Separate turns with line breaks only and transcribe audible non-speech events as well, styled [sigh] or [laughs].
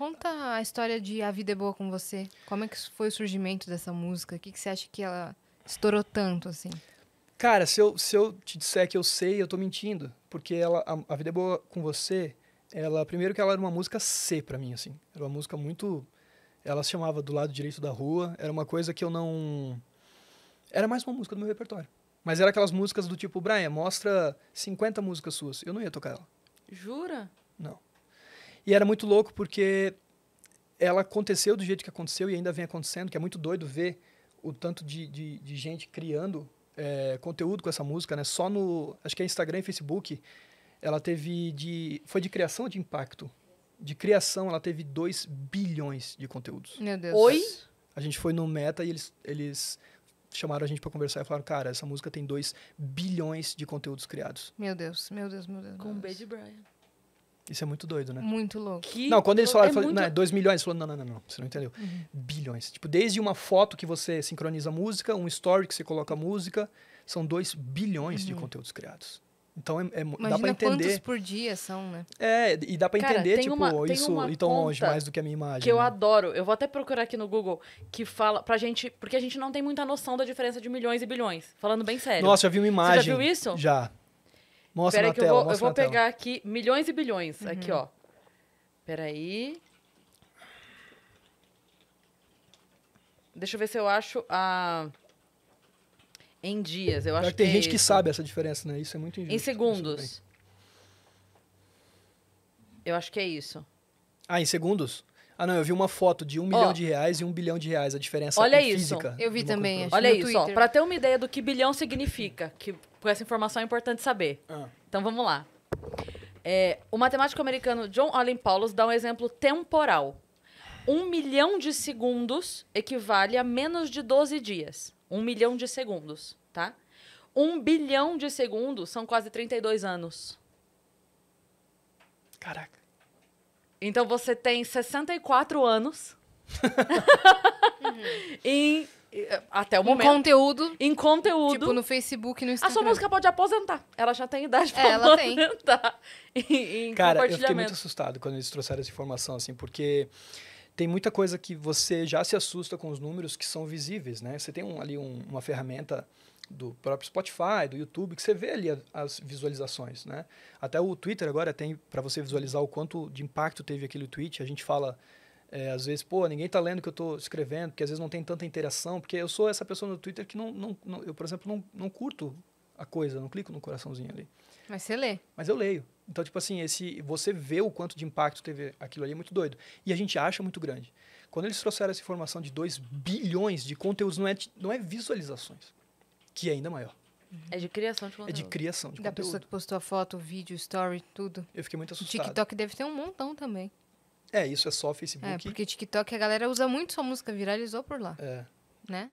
Conta a história de A Vida é Boa com você. Como é que foi o surgimento dessa música? O que, que você acha que ela estourou tanto, assim?
Cara, se eu, se eu te disser que eu sei, eu tô mentindo. Porque ela, a, a Vida é Boa com você, ela, primeiro que ela era uma música C para mim, assim. Era uma música muito... Ela se chamava Do Lado Direito da Rua. Era uma coisa que eu não... Era mais uma música do meu repertório. Mas era aquelas músicas do tipo, Brian, mostra 50 músicas suas. Eu não ia tocar ela. Jura? Não. E era muito louco porque ela aconteceu do jeito que aconteceu e ainda vem acontecendo, que é muito doido ver o tanto de, de, de gente criando é, conteúdo com essa música, né? Só no, acho que é Instagram e Facebook, ela teve de, foi de criação ou de impacto? De criação, ela teve 2 bilhões de conteúdos. Meu Deus. Oi? A gente foi no Meta e eles, eles chamaram a gente para conversar e falaram, cara, essa música tem 2 bilhões de conteúdos criados.
Meu Deus, meu Deus, meu Deus. Com o Brian.
Isso é muito doido, né? Muito louco. Que não, quando eles falaram, é muito... 2 é milhões, falou, não, não, não, não, você não entendeu. Uhum. Bilhões. Tipo, desde uma foto que você sincroniza música, um story que você coloca música, são 2 bilhões uhum. de conteúdos criados. Então é, é dá para entender. quantos
por dia são, né?
É, e dá para entender, tipo, uma, isso ir tão longe mais do que a minha imagem. Que eu né?
adoro. Eu vou até procurar aqui no Google que fala pra gente, porque a gente não tem muita noção da diferença de milhões e bilhões, falando bem sério. Nossa, já vi uma imagem. Você já viu isso? Já.
Mostra Pera na tela. Eu vou, eu vou pegar tela.
aqui milhões e bilhões. Uhum. Aqui, ó. Peraí. Deixa eu ver se eu acho a. Em dias, eu acho que. Tem é gente isso. que sabe
essa diferença, né? Isso é muito injusto. Em é segundos.
Eu acho que é isso.
Ah, em segundos? Ah, não, eu vi uma foto de um oh. milhão de reais e um bilhão de reais, a diferença Olha isso. física. Eu vi também, Olha isso, ó, pra
ter uma ideia do que bilhão significa, que, porque essa informação é importante saber. Ah. Então vamos lá. É, o matemático americano John Allen Paulus dá um exemplo temporal. Um milhão de segundos equivale a menos de 12 dias. Um milhão de segundos, tá? Um bilhão de segundos são quase 32 anos. Caraca. Então você tem 64 anos [laughs] [laughs] em até o em momento. Em conteúdo. Em conteúdo. Tipo, no Facebook, no Instagram. A sua música pode aposentar. Ela já tem idade é, pra é, ela aposentar. Tem. [laughs] em, em Cara, eu fiquei muito
assustado quando eles trouxeram essa informação, assim, porque tem muita coisa que você já se assusta com os números que são visíveis, né? Você tem um, ali um, uma ferramenta do próprio Spotify, do YouTube, que você vê ali as visualizações, né? Até o Twitter agora tem para você visualizar o quanto de impacto teve aquele tweet. A gente fala é, às vezes, pô, ninguém tá lendo o que eu tô escrevendo, porque às vezes não tem tanta interação, porque eu sou essa pessoa no Twitter que não, não, não eu, por exemplo, não, não curto a coisa, não clico no coraçãozinho ali. Mas você lê. Mas eu leio. Então, tipo assim, esse você vê o quanto de impacto teve aquilo ali, é muito doido. E a gente acha muito grande. Quando eles trouxeram essa informação de 2 bilhões de conteúdos, não é, não é visualizações, que é ainda maior.
É de criação de conteúdo. É de criação de da conteúdo. Da pessoa que postou a foto, o vídeo, o story, tudo. Eu fiquei muito assustado. O TikTok deve ter um montão também. É, isso é só Facebook. É, porque TikTok a galera usa muito sua música, viralizou por lá. É. Né?